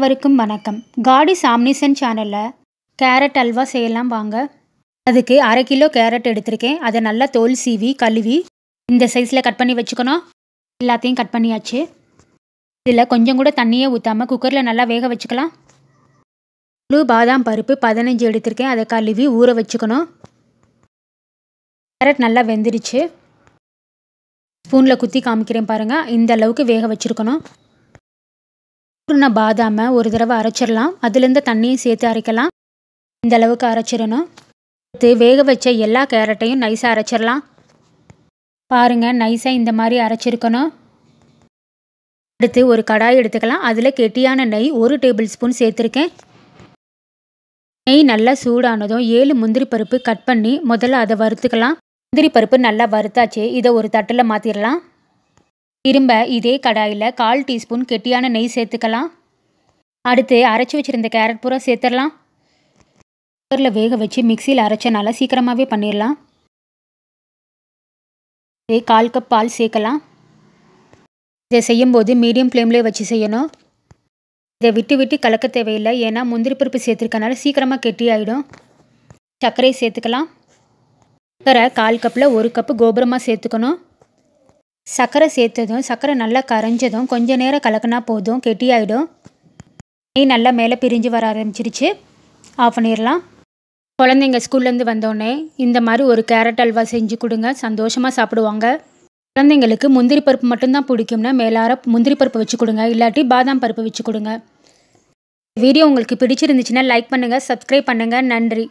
அனைவருக்கும் வணக்கம் காடி சாம்னிசன் சேனலில் கேரட் அல்வா செய்யலாம் வாங்க அதுக்கு அரை கிலோ கேரட் எடுத்திருக்கேன் அதை நல்லா தோல் சீவி கழுவி இந்த சைஸில் கட் பண்ணி வச்சுக்கணும் எல்லாத்தையும் கட் பண்ணியாச்சு இதில் கொஞ்சம் கூட தண்ணியே ஊற்றாமல் குக்கரில் நல்லா வேக வச்சுக்கலாம் முழு பாதாம் பருப்பு பதினஞ்சு எடுத்திருக்கேன் அதை கழுவி ஊற வச்சுக்கணும் கேரட் நல்லா வெந்துருச்சு ஸ்பூனில் குத்தி காமிக்கிறேன் பாருங்கள் இந்த அளவுக்கு வேக வச்சுருக்கணும் துருண பாதாமை ஒரு தடவை அரைச்சிடலாம் அதுலேருந்து தண்ணியும் சேர்த்து அரைக்கலாம் இந்த அளவுக்கு அரைச்சிடணும் அடுத்து வேக வச்ச எல்லா கேரட்டையும் நைஸாக அரைச்சிடலாம் பாருங்கள் நைஸாக இந்த மாதிரி அரைச்சிருக்கணும் அடுத்து ஒரு கடாய் எடுத்துக்கலாம் அதில் கெட்டியான நெய் ஒரு டேபிள் ஸ்பூன் சேர்த்துருக்கேன் நெய் நல்லா சூடானதும் ஏழு முந்திரி பருப்பு கட் பண்ணி முதல்ல அதை வறுத்துக்கலாம் முந்திரி பருப்பு நல்லா வறுத்தாச்சு இதை ஒரு தட்டில் மாற்றிடலாம் திரும்ப இதே கடாயில் கால் டீஸ்பூன் கெட்டியான நெய் சேர்த்துக்கலாம் அடுத்து அரைச்சி வச்சுருந்த கேரட் பூரா சேர்த்துடலாம் குக்கரில் வேக வச்சு மிக்சியில் அரைச்சனால சீக்கிரமாகவே பண்ணிடலாம் இதே கால் கப் பால் சேர்க்கலாம் இதை செய்யும்போது மீடியம் ஃப்ளேம்லேயே வச்சு செய்யணும் இதை விட்டு விட்டு கலக்க தேவையில்லை ஏன்னா முந்திரி பருப்பு சேர்த்துருக்கனால சீக்கிரமாக கெட்டி ஆகிடும் சர்க்கரை சேர்த்துக்கலாம் சர்க்கரை கால் கப்பில் ஒரு கப்பு கோபுரமாக சேர்த்துக்கணும் சர்க்கரை சேர்த்ததும் சர்க்கரை நல்லா கரைஞ்சதும் கொஞ்சம் நேரம் கலக்கினா போதும் கெட்டியாயிடும் நெய் நல்லா மேலே பிரிஞ்சு வர ஆரம்பிச்சிருச்சு ஆஃப் பண்ணிடலாம் குழந்தைங்க ஸ்கூல்லேருந்து வந்தோடனே இந்த மாதிரி ஒரு கேரட் அல்வா செஞ்சு கொடுங்க சந்தோஷமாக சாப்பிடுவாங்க குழந்தைங்களுக்கு முந்திரி பருப்பு மட்டும்தான் பிடிக்கும்னா மேலார முந்திரி பருப்பு வச்சு கொடுங்க இல்லாட்டி பாதாம் பருப்பு வச்சு கொடுங்க வீடியோ உங்களுக்கு பிடிச்சிருந்துச்சுன்னா லைக் பண்ணுங்கள் சப்ஸ்கிரைப் பண்ணுங்கள் நன்றி